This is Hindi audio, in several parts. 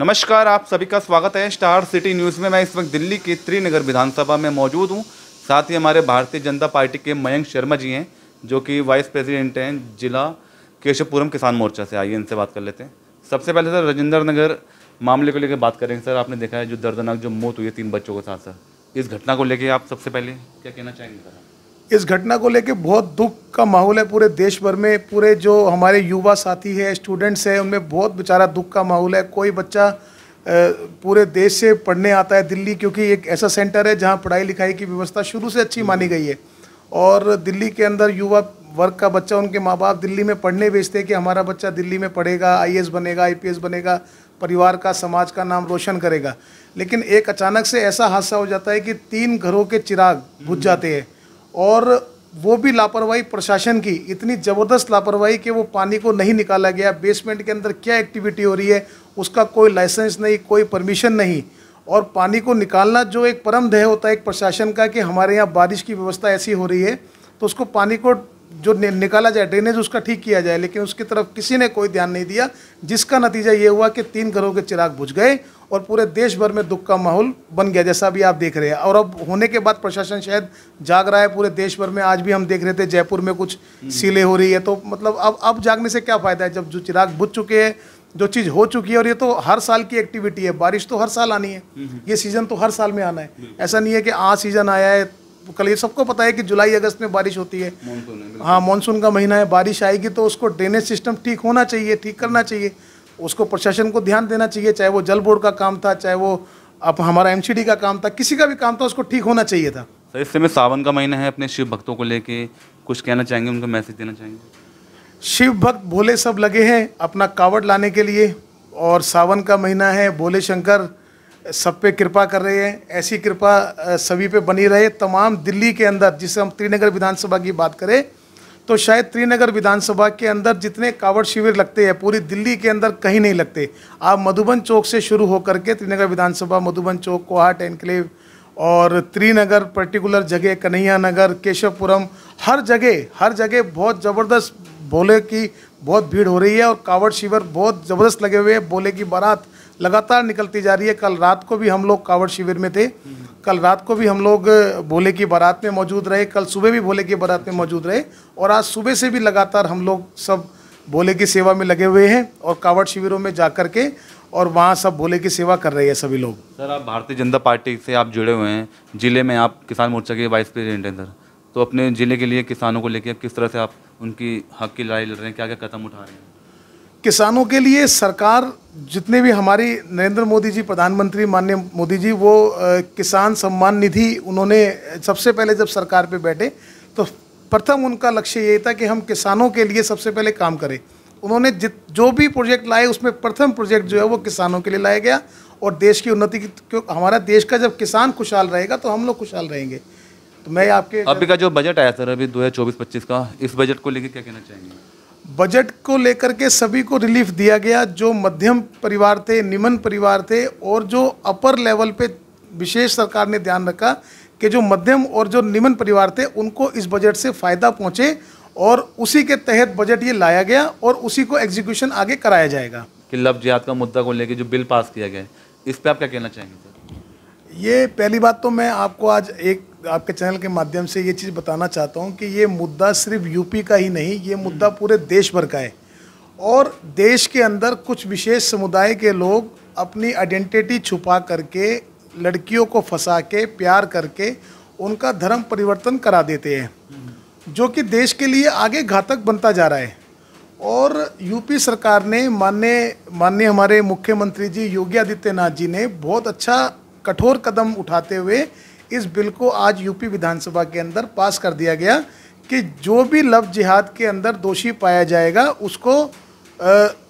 नमस्कार आप सभी का स्वागत है स्टार सिटी न्यूज़ में मैं इस वक्त दिल्ली के त्रिनगर विधानसभा में मौजूद हूं साथ ही हमारे भारतीय जनता पार्टी के मयंक शर्मा जी हैं जो कि वाइस प्रेसिडेंट हैं जिला केशवपुरम किसान मोर्चा से आइए इनसे बात कर लेते हैं सबसे पहले सर राजेंद्र नगर मामले को लेकर बात करेंगे सर आपने देखा है जो दर्दनाक जो मौत हुई है तीन बच्चों के साथ सर इस घटना को लेकर आप सबसे पहले क्या कहना चाहेंगे सर इस घटना को लेकर बहुत दुख का माहौल है पूरे देश भर में पूरे जो हमारे युवा साथी है स्टूडेंट्स हैं उनमें बहुत बेचारा दुख का माहौल है कोई बच्चा पूरे देश से पढ़ने आता है दिल्ली क्योंकि एक ऐसा सेंटर है जहां पढ़ाई लिखाई की व्यवस्था शुरू से अच्छी मानी गई है और दिल्ली के अंदर युवा वर्ग का बच्चा उनके माँ बाप दिल्ली में पढ़ने भेजते हैं कि हमारा बच्चा दिल्ली में पढ़ेगा आई बनेगा आई बनेगा परिवार का समाज का नाम रोशन करेगा लेकिन एक अचानक से ऐसा हादसा हो जाता है कि तीन घरों के चिराग बुझ जाते हैं और वो भी लापरवाही प्रशासन की इतनी ज़बरदस्त लापरवाही कि वो पानी को नहीं निकाला गया बेसमेंट के अंदर क्या एक्टिविटी हो रही है उसका कोई लाइसेंस नहीं कोई परमिशन नहीं और पानी को निकालना जो एक परम देह होता है एक प्रशासन का कि हमारे यहाँ बारिश की व्यवस्था ऐसी हो रही है तो उसको पानी को जो निकाला जाए ड्रेनेज उसका ठीक किया जाए लेकिन उसकी तरफ किसी ने कोई ध्यान नहीं दिया जिसका नतीजा ये हुआ कि तीन घरों के चिराग बुझ गए और पूरे देश भर में दुख का माहौल बन गया जैसा अभी आप देख रहे हैं और अब होने के बाद प्रशासन शायद जाग रहा है पूरे देश भर में आज भी हम देख रहे थे जयपुर में कुछ हम्म। सीले हो रही है तो मतलब अब अब जागने से क्या फ़ायदा है जब जो चिराग बुझ चुके हैं जो चीज़ हो चुकी है और ये तो हर साल की एक्टिविटी है बारिश तो हर साल आनी है हम्म। ये सीज़न तो हर साल में आना है ऐसा नहीं है कि आ सीज़न आया है कल ये सबको पता है कि जुलाई अगस्त में बारिश होती है हाँ मानसून का महीना है बारिश आएगी तो उसको ड्रेनेज सिस्टम ठीक होना चाहिए ठीक करना चाहिए उसको प्रशासन को ध्यान देना चाहिए चाहे वो जल बोर्ड का काम था चाहे वो अब हमारा एम का काम था किसी का भी काम था उसको ठीक होना चाहिए था सर इस समय सावन का महीना है अपने शिव भक्तों को लेके कुछ कहना चाहेंगे उनको मैसेज देना चाहेंगे शिव भक्त भोले सब लगे हैं अपना कावड़ लाने के लिए और सावन का महीना है भोले शंकर सब पे कृपा कर रहे हैं ऐसी कृपा सभी पे बनी रहे तमाम दिल्ली के अंदर जिसे हम त्रिनगर विधानसभा की बात करें तो शायद त्रिनगर विधानसभा के अंदर जितने कावड़ शिविर लगते हैं पूरी दिल्ली के अंदर कहीं नहीं लगते आप मधुबन चौक से शुरू होकर के त्रिनगर विधानसभा मधुबन चौक कोहाट एनक्लेव और त्रिनगर पर्टिकुलर जगह कन्हैया नगर केशवपुरम हर जगह हर जगह बहुत ज़बरदस्त भोले की बहुत भीड़ हो रही है और कावड़ शिविर बहुत ज़बरदस्त लगे हुए हैं भोले की बारात लगातार निकलती जा रही है कल रात को भी हम लोग कावड़ शिविर में थे कल रात को भी हम लोग भोले की बारात में मौजूद रहे कल सुबह भी भोले की बारात में मौजूद रहे और आज सुबह से भी लगातार हम लोग सब भोले की सेवा में लगे हुए हैं और कावड़ शिविरों में जा कर के और वहाँ सब भोले की सेवा कर रहे हैं सभी लोग सर आप भारतीय जनता पार्टी से आप जुड़े हुए हैं जिले में आप किसान मोर्चा के वाइस प्रेसिडेंट हैं सर तो अपने ज़िले के लिए किसानों को लेकर किस तरह से आप उनकी हक की लड़ाई लड़ रहे हैं क्या क्या कदम उठा रहे हैं किसानों के लिए सरकार जितने भी हमारी नरेंद्र मोदी जी प्रधानमंत्री माननीय मोदी जी वो किसान सम्मान निधि उन्होंने सबसे पहले जब सरकार पे बैठे तो प्रथम उनका लक्ष्य ये था कि हम किसानों के लिए सबसे पहले काम करें उन्होंने जित जो भी प्रोजेक्ट लाए उसमें प्रथम प्रोजेक्ट जो है वो किसानों के लिए लाया गया और देश की उन्नति क्यों हमारा देश का जब किसान खुशहाल रहेगा तो हम लोग खुशहाल रहेंगे तो मैं आपके अभी का जो बजट आया सर अभी दो हज़ार का इस बजट को लेकर क्या कहना चाहेंगे बजट को लेकर के सभी को रिलीफ दिया गया जो मध्यम परिवार थे निम्न परिवार थे और जो अपर लेवल पे विशेष सरकार ने ध्यान रखा कि जो मध्यम और जो निम्न परिवार थे उनको इस बजट से फ़ायदा पहुँचे और उसी के तहत बजट ये लाया गया और उसी को एग्जीक्यूशन आगे कराया जाएगा कि लव जिहाद का मुद्दा को लेकर जो बिल पास किया गया इस पर आप क्या कहना चाहेंगे सर ये पहली बात तो मैं आपको आज एक आपके चैनल के माध्यम से ये चीज़ बताना चाहता हूँ कि ये मुद्दा सिर्फ यूपी का ही नहीं ये मुद्दा पूरे देश भर का है और देश के अंदर कुछ विशेष समुदाय के लोग अपनी आइडेंटिटी छुपा करके लड़कियों को फंसा के प्यार करके उनका धर्म परिवर्तन करा देते हैं जो कि देश के लिए आगे घातक बनता जा रहा है और यूपी सरकार ने माननीय माननीय हमारे मुख्यमंत्री जी योगी आदित्यनाथ जी ने बहुत अच्छा कठोर कदम उठाते हुए इस बिल को आज यूपी विधानसभा के अंदर पास कर दिया गया कि जो भी लव जिहाद के अंदर दोषी पाया जाएगा उसको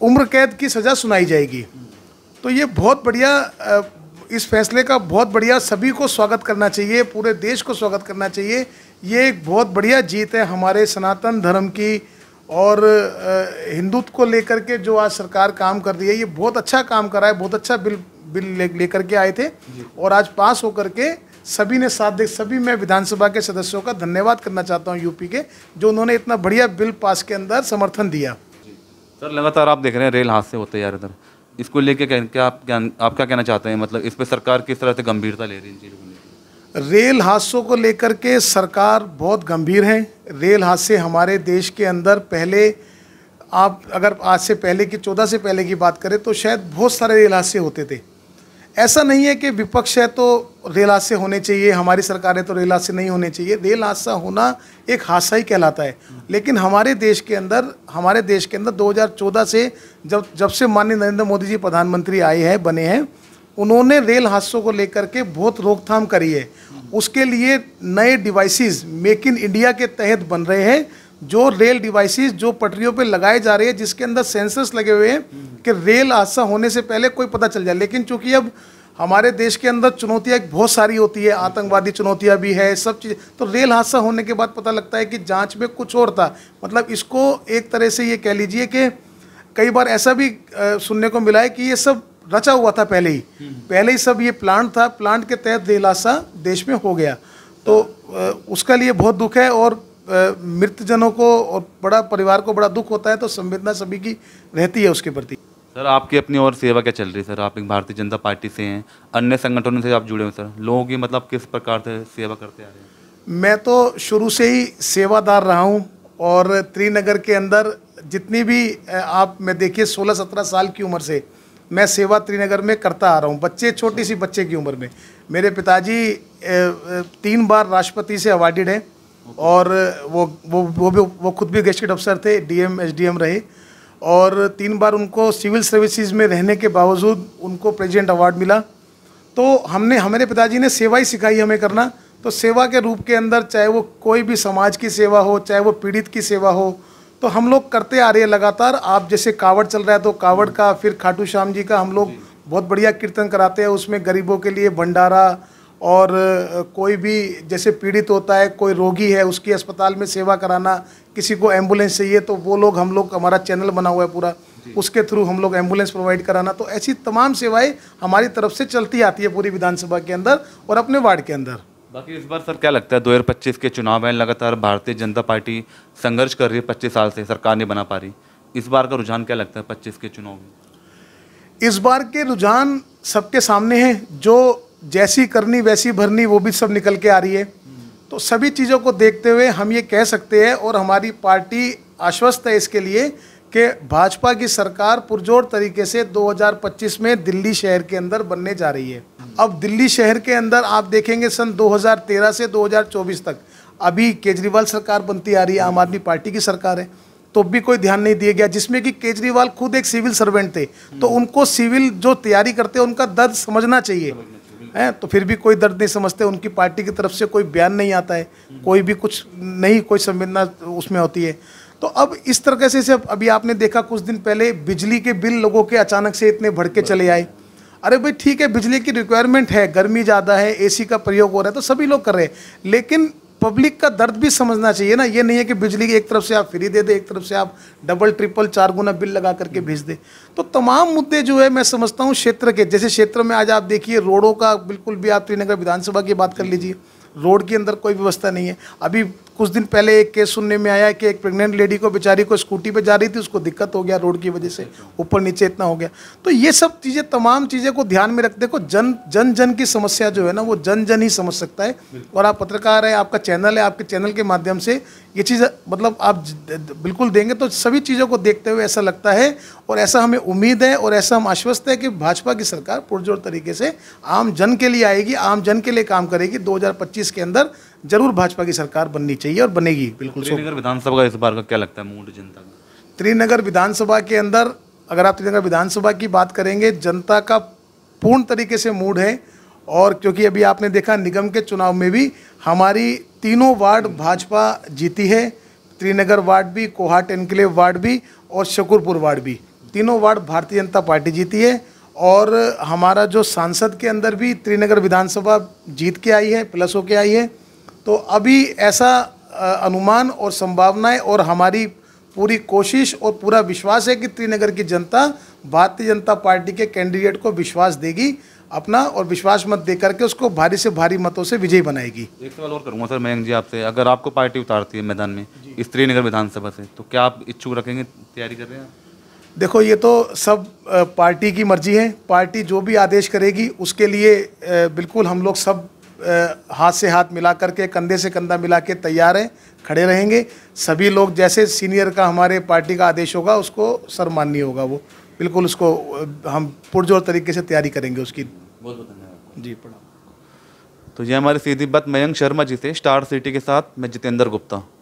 उम्र कैद की सज़ा सुनाई जाएगी तो ये बहुत बढ़िया इस फैसले का बहुत बढ़िया सभी को स्वागत करना चाहिए पूरे देश को स्वागत करना चाहिए ये एक बहुत बढ़िया जीत है हमारे सनातन धर्म की और हिंदुत्व को लेकर के जो आज सरकार काम कर रही है ये बहुत अच्छा काम करा है बहुत अच्छा बिल बिल लेकर ले के आए थे और आज पास होकर के सभी ने साथ दे सभी मैं विधानसभा के सदस्यों का धन्यवाद करना चाहता हूँ यूपी के जो उन्होंने इतना बढ़िया बिल पास के अंदर समर्थन दिया सर लगातार आप देख रहे हैं रेल हादसे होते यार इधर इसको लेके क्या आप क्या आप क्या कहना चाहते हैं मतलब इस पर सरकार किस तरह से गंभीरता ले रही है रेल हादसों को लेकर के सरकार बहुत गंभीर है रेल हादसे हमारे देश के अंदर पहले आप अगर आज से पहले की चौदह से पहले की बात करें तो शायद बहुत सारे रेल हादसे होते थे ऐसा नहीं है कि विपक्ष है तो रेल हादसे होने चाहिए हमारी सरकार है तो रेल हादसे नहीं होने चाहिए रेल हादसा होना एक हादसा ही कहलाता है लेकिन हमारे देश के अंदर हमारे देश के अंदर 2014 से जब जब से माननीय नरेंद्र मोदी जी प्रधानमंत्री आए हैं बने हैं उन्होंने रेल हादसों को लेकर के बहुत रोकथाम करी है उसके लिए नए डिवाइसिस मेक इन इंडिया के तहत बन रहे हैं जो रेल डिवाइसेस जो पटरियों पे लगाए जा रहे हैं जिसके अंदर सेंसर्स लगे हुए हैं कि रेल हादसा होने से पहले कोई पता चल जाए लेकिन चूंकि अब हमारे देश के अंदर चुनौतियाँ बहुत सारी होती है आतंकवादी चुनौतियाँ भी है सब चीज़ तो रेल हादसा होने के बाद पता लगता है कि जाँच में कुछ और था मतलब इसको एक तरह से ये कह लीजिए कि कई बार ऐसा भी सुनने को मिला है कि ये सब रचा हुआ था पहले ही हम्म। पहले ही सब ये प्लांट था प्लांट के तहत रेल हादसा देश में हो गया तो उसका लिए बहुत दुख है और मृतजनों को और बड़ा परिवार को बड़ा दुख होता है तो संवेदना सभी की रहती है उसके प्रति सर आपकी अपनी और सेवा क्या चल रही है सर आप एक भारतीय जनता पार्टी से हैं अन्य संगठनों से आप जुड़े हुए सर लोगों की मतलब किस प्रकार से सेवा करते आ रहे हैं मैं तो शुरू से ही सेवादार रहा हूँ और त्रिनगर के अंदर जितनी भी आप मैं देखिए 16-17 साल की उम्र से मैं सेवा त्रिनगर में करता आ रहा हूँ बच्चे छोटी सी बच्चे की उम्र में मेरे पिताजी तीन बार राष्ट्रपति से अवार्डेड हैं और वो वो वो भी वो खुद भी गेस्ट अफसर थे डीएम एसडीएम रहे और तीन बार उनको सिविल सर्विसेज में रहने के बावजूद उनको प्रेजिडेंट अवार्ड मिला तो हमने हमारे पिताजी ने सेवा ही सिखाई हमें करना तो सेवा के रूप के अंदर चाहे वो कोई भी समाज की सेवा हो चाहे वो पीड़ित की सेवा हो तो हम लोग करते आ रहे हैं लगातार आप जैसे कावड़ चल रहा है तो कावड़ का फिर खाटू श्याम जी का हम लोग बहुत बढ़िया कीर्तन कराते हैं उसमें गरीबों के लिए भंडारा और कोई भी जैसे पीड़ित होता है कोई रोगी है उसकी अस्पताल में सेवा कराना किसी को एम्बुलेंस चाहिए तो वो लोग हम लोग हमारा चैनल बना हुआ है पूरा उसके थ्रू हम लोग एम्बुलेंस प्रोवाइड कराना तो ऐसी तमाम सेवाएं हमारी तरफ से चलती आती है पूरी विधानसभा के अंदर और अपने वार्ड के अंदर बाकी इस बार सर क्या लगता है दो के चुनाव में लगातार भारतीय जनता पार्टी संघर्ष कर रही है पच्चीस साल से सरकार नहीं बना पा रही इस बार का रुझान क्या लगता है पच्चीस के चुनाव में इस बार के रुझान सबके सामने हैं जो जैसी करनी वैसी भरनी वो भी सब निकल के आ रही है तो सभी चीज़ों को देखते हुए हम ये कह सकते हैं और हमारी पार्टी आश्वस्त है इसके लिए कि भाजपा की सरकार पुरजोर तरीके से 2025 में दिल्ली शहर के अंदर बनने जा रही है अब दिल्ली शहर के अंदर आप देखेंगे सन 2013 से 2024 तक अभी केजरीवाल सरकार बनती आ रही है आम आदमी पार्टी की सरकार है तो भी कोई ध्यान नहीं दिया गया जिसमें कि केजरीवाल खुद एक सिविल सर्वेंट थे तो उनको सिविल जो तैयारी करते हैं उनका दर्द समझना चाहिए हैं तो फिर भी कोई दर्द नहीं समझते उनकी पार्टी की तरफ से कोई बयान नहीं आता है कोई भी कुछ नहीं कोई संवेदना उसमें होती है तो अब इस तरह से सब अभी आपने देखा कुछ दिन पहले बिजली के बिल लोगों के अचानक से इतने भड़के चले आए अरे भाई ठीक है बिजली की रिक्वायरमेंट है गर्मी ज़्यादा है एसी का प्रयोग हो रहा है तो सभी लोग कर रहे हैं लेकिन पब्लिक का दर्द भी समझना चाहिए ना ये नहीं है कि बिजली की एक तरफ से आप फ्री दे दे एक तरफ से आप डबल ट्रिपल चार गुना बिल लगा करके भेज दे तो तमाम मुद्दे जो है मैं समझता हूँ क्षेत्र के जैसे क्षेत्र में आज आप देखिए रोडों का बिल्कुल भी आप त्रिनगर विधानसभा की बात कर लीजिए रोड के अंदर कोई व्यवस्था नहीं है अभी कुछ दिन पहले एक केस सुनने में आया कि एक प्रेग्नेंट लेडी को बेचारी को स्कूटी पे जा रही थी उसको दिक्कत हो गया रोड की वजह से ऊपर नीचे इतना हो गया तो ये सब चीज़ें तमाम चीज़ें को ध्यान में रख देखो जन जन जन की समस्या जो है ना वो जन जन ही समझ सकता है और आप पत्रकार है आपका चैनल है आपके चैनल के माध्यम से ये चीज़ मतलब आप बिल्कुल देंगे तो सभी चीज़ों को देखते हुए ऐसा लगता है और ऐसा हमें उम्मीद है और ऐसा हम आश्वस्त है कि भाजपा की सरकार पुरजोर तरीके से आम जन के लिए आएगी आम जन के लिए काम करेगी दो के अंदर जरूर भाजपा की सरकार बननी चाहिए और बनेगी बिल्कुल श्रीनगर विधानसभा इस बार का क्या लगता है मूड जनता का त्रिनगर विधानसभा के अंदर अगर आप त्रिनगर विधानसभा की बात करेंगे जनता का पूर्ण तरीके से मूड है और क्योंकि अभी आपने देखा निगम के चुनाव में भी हमारी तीनों वार्ड भाजपा जीती है त्रिनगर वार्ड भी कोहाट एनक्लेव वार्ड भी और शकुरपुर वार्ड भी तीनों वार्ड भारतीय जनता पार्टी जीती है और हमारा जो सांसद के अंदर भी त्रिनगर विधानसभा जीत के आई है प्लस होके आई है तो अभी ऐसा अनुमान और संभावनाएं और हमारी पूरी कोशिश और पूरा विश्वास है कि त्रिनगर की जनता भारतीय जनता पार्टी के कैंडिडेट को विश्वास देगी अपना और विश्वास मत दे करके उसको भारी से भारी मतों से विजयी बनाएगी एक सवाल और करूंगा सर मयंक जी आपसे अगर आपको पार्टी उतारती है मैदान में इस त्रिनगर विधानसभा से तो क्या आप इच्छुक रखेंगे तैयारी कर रहे हैं देखो ये तो सब पार्टी की मर्जी है पार्टी जो भी आदेश करेगी उसके लिए बिल्कुल हम लोग सब हाथ से हाथ मिला करके कंधे से कंधा मिला के तैयार हैं खड़े रहेंगे सभी लोग जैसे सीनियर का हमारे पार्टी का आदेश होगा उसको सर्वमान्य होगा वो बिल्कुल उसको हम पुरजोर तरीके से तैयारी करेंगे उसकी बहुत बहुत धन्यवाद जी प्रणाम तो ये हमारे सीधी बात मयंक शर्मा जी से स्टार सिटी के साथ मैं जितेंद्र गुप्ता